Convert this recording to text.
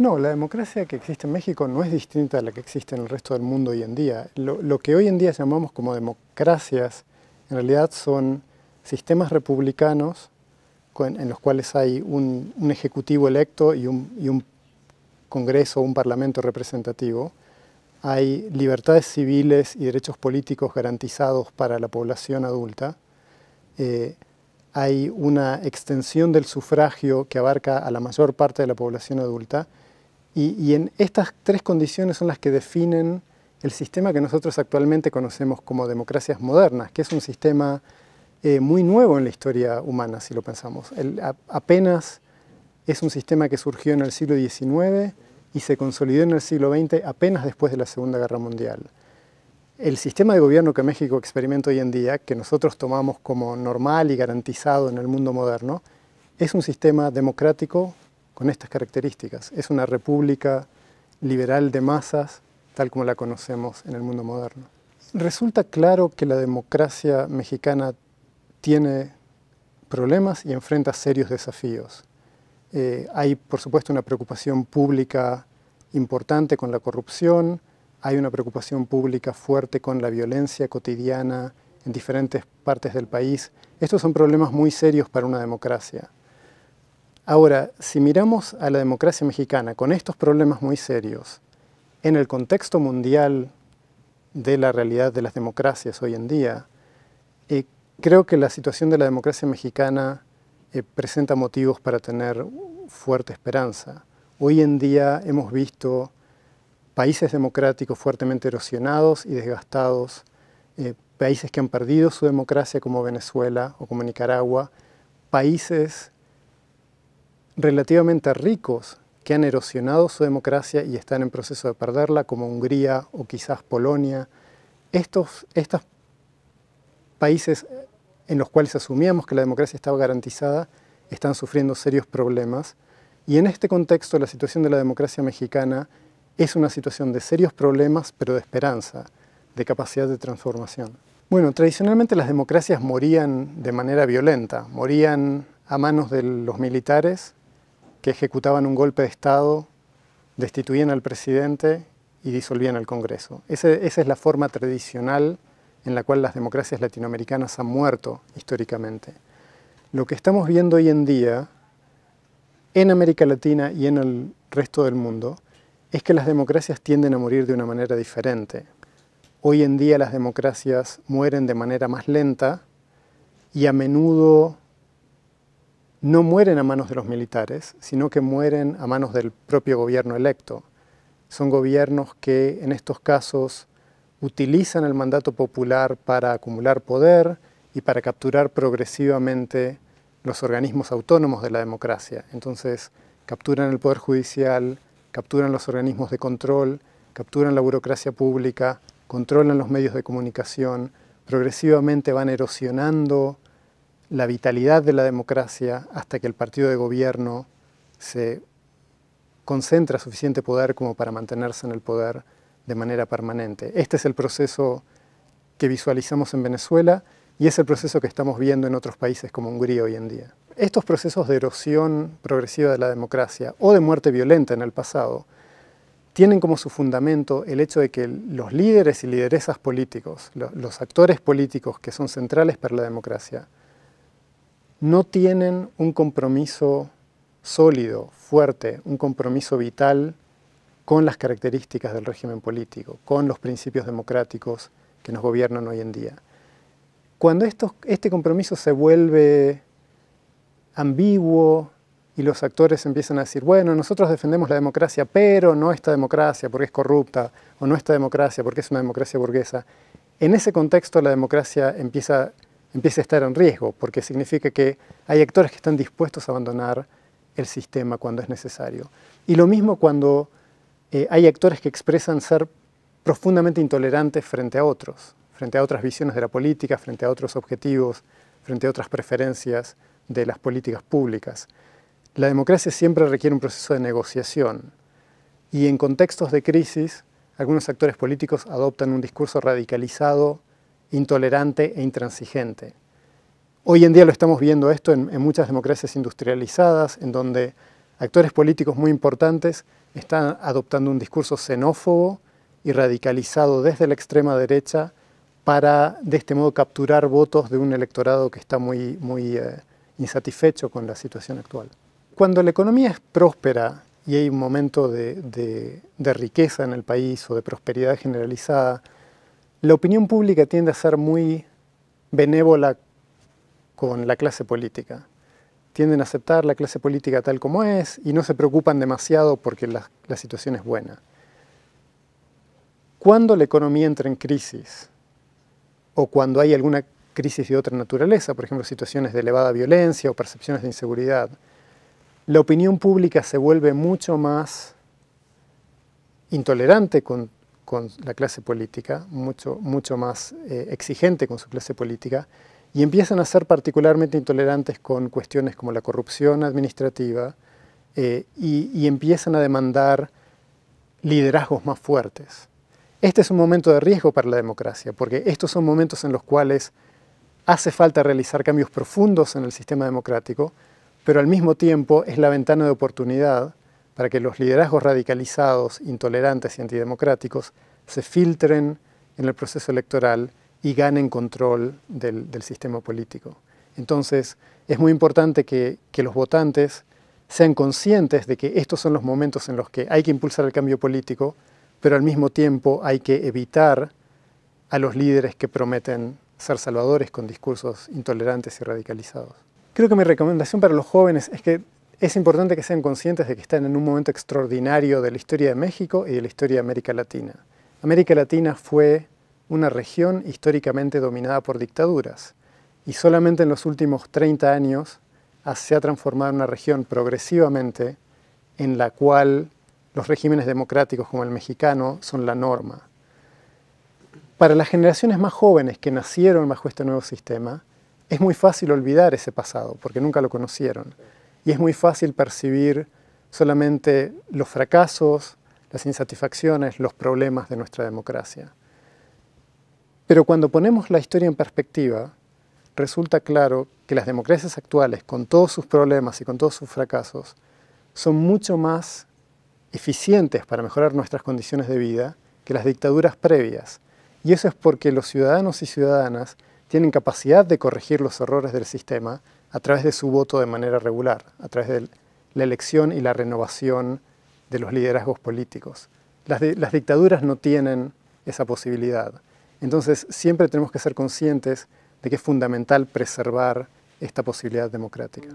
No, la democracia que existe en México no es distinta a la que existe en el resto del mundo hoy en día. Lo, que hoy en día llamamos como democracias, en realidad son sistemas republicanos en los cuales hay un, ejecutivo electo y un, Congreso o un Parlamento representativo. Hay libertades civiles y derechos políticos garantizados para la población adulta. Eh, hay una extensión del sufragio que abarca a la mayor parte de la población adulta y, en estas tres condiciones son las que definen el sistema que nosotros actualmente conocemos como democracias modernas, que es un sistema eh, muy nuevo en la historia humana, si lo pensamos. apenas es un sistema que surgió en el siglo XIX y se consolidó en el siglo XX apenas después de la Segunda Guerra Mundial. El sistema de gobierno que México experimenta hoy en día, que nosotros tomamos como normal y garantizado en el mundo moderno, es un sistema democrático con estas características. Es una república liberal de masas, tal como la conocemos en el mundo moderno. Resulta claro que la democracia mexicana tiene problemas y enfrenta serios desafíos. Eh, hay, por supuesto, una preocupación pública importante con la corrupción, hay una preocupación pública fuerte con la violencia cotidiana en diferentes partes del país. Estos son problemas muy serios para una democracia. Ahora, si miramos a la democracia mexicana con estos problemas muy serios, en el contexto mundial de la realidad de las democracias hoy en día, eh, creo que la situación de la democracia mexicana eh, presenta motivos para tener fuerte esperanza. Hoy en día hemos visto países democráticos fuertemente erosionados y desgastados, eh, países que han perdido su democracia como Venezuela o como Nicaragua, países relativamente ricos que han erosionado su democracia y están en proceso de perderla, como Hungría o quizás Polonia. Estos, países en los cuales asumíamos que la democracia estaba garantizada están sufriendo serios problemas. Y en este contexto la situación de la democracia mexicana es una situación de serios problemas, pero de esperanza, de capacidad de transformación. Bueno, tradicionalmente las democracias morían de manera violenta, morían a manos de los militares que ejecutaban un golpe de Estado, destituían al presidente y disolvían al Congreso. esa es la forma tradicional en la cual las democracias latinoamericanas han muerto históricamente. Lo que estamos viendo hoy en día en América Latina y en el resto del mundo es que las democracias tienden a morir de una manera diferente. Hoy en día las democracias mueren de manera más lenta y a menudo no mueren a manos de los militares, sino que mueren a manos del propio gobierno electo. Son gobiernos que en estos casos utilizan el mandato popular para acumular poder y para capturar progresivamente los organismos autónomos de la democracia. Entonces, capturan el poder judicial, capturan los organismos de control, capturan la burocracia pública, controlan los medios de comunicación, progresivamente van erosionando la vitalidad de la democracia hasta que el partido de gobierno se concentra suficiente poder como para mantenerse en el poder de manera permanente. Este es el proceso que visualizamos en Venezuela y es el proceso que estamos viendo en otros países como Hungría hoy en día. Estos procesos de erosión progresiva de la democracia o de muerte violenta en el pasado tienen como su fundamento el hecho de que los líderes y lideresas políticos, los actores políticos que son centrales para la democracia, no tienen un compromiso sólido, fuerte, un compromiso vital con las características del régimen político, con los principios democráticos que nos gobiernan hoy en día. Cuando este compromiso se vuelve ambiguo y los actores empiezan a decir, bueno, nosotros defendemos la democracia, pero no esta democracia porque es corrupta, o no esta democracia porque es una democracia burguesa, en ese contexto la democracia empieza empieza a estar en riesgo, porque significa que hay actores que están dispuestos a abandonar el sistema cuando es necesario. Y lo mismo cuando eh, hay actores que expresan ser profundamente intolerantes frente a otros, frente a otras visiones de la política, frente a otros objetivos, frente a otras preferencias de las políticas públicas. La democracia siempre requiere un proceso de negociación y en contextos de crisis algunos actores políticos adoptan un discurso radicalizado intolerante e intransigente. Hoy en día lo estamos viendo esto en, muchas democracias industrializadas, en donde actores políticos muy importantes están adoptando un discurso xenófobo y radicalizado desde la extrema derecha para de este modo capturar votos de un electorado que está muy, eh, insatisfecho con la situación actual. Cuando la economía es próspera y hay un momento de riqueza en el país o de prosperidad generalizada, la opinión pública tiende a ser muy benévola con la clase política. Tienden a aceptar la clase política tal como es y no se preocupan demasiado porque la, situación es buena. Cuando la economía entra en crisis o cuando hay alguna crisis de otra naturaleza, por ejemplo, situaciones de elevada violencia o percepciones de inseguridad, la opinión pública se vuelve mucho más intolerante con con la clase política, mucho, mucho más eh, exigente con su clase política, y empiezan a ser particularmente intolerantes con cuestiones como la corrupción administrativa eh, y empiezan a demandar liderazgos más fuertes. Este es un momento de riesgo para la democracia, porque estos son momentos en los cuales hace falta realizar cambios profundos en el sistema democrático, pero al mismo tiempo es la ventana de oportunidad para que los liderazgos radicalizados, intolerantes y antidemocráticos se filtren en el proceso electoral y ganen control del, sistema político. Entonces, es muy importante que los votantes sean conscientes de que estos son los momentos en los que hay que impulsar el cambio político, pero al mismo tiempo hay que evitar a los líderes que prometen ser salvadores con discursos intolerantes y radicalizados. Creo que mi recomendación para los jóvenes es que es importante que sean conscientes de que están en un momento extraordinario de la historia de México y de la historia de América Latina. América Latina fue una región históricamente dominada por dictaduras y solamente en los últimos 30 años se ha transformado en una región progresivamente en la cual los regímenes democráticos como el mexicano son la norma. Para las generaciones más jóvenes que nacieron bajo este nuevo sistema, es muy fácil olvidar ese pasado porque nunca lo conocieron y es muy fácil percibir solamente los fracasos, las insatisfacciones, los problemas de nuestra democracia. Pero cuando ponemos la historia en perspectiva, resulta claro que las democracias actuales, con todos sus problemas y con todos sus fracasos, son mucho más eficientes para mejorar nuestras condiciones de vida que las dictaduras previas. Y eso es porque los ciudadanos y ciudadanas tienen capacidad de corregir los errores del sistema a través de su voto de manera regular, a través de la elección y la renovación de los liderazgos políticos. Las, dictaduras no tienen esa posibilidad. Entonces siempre tenemos que ser conscientes de que es fundamental preservar esta posibilidad democrática.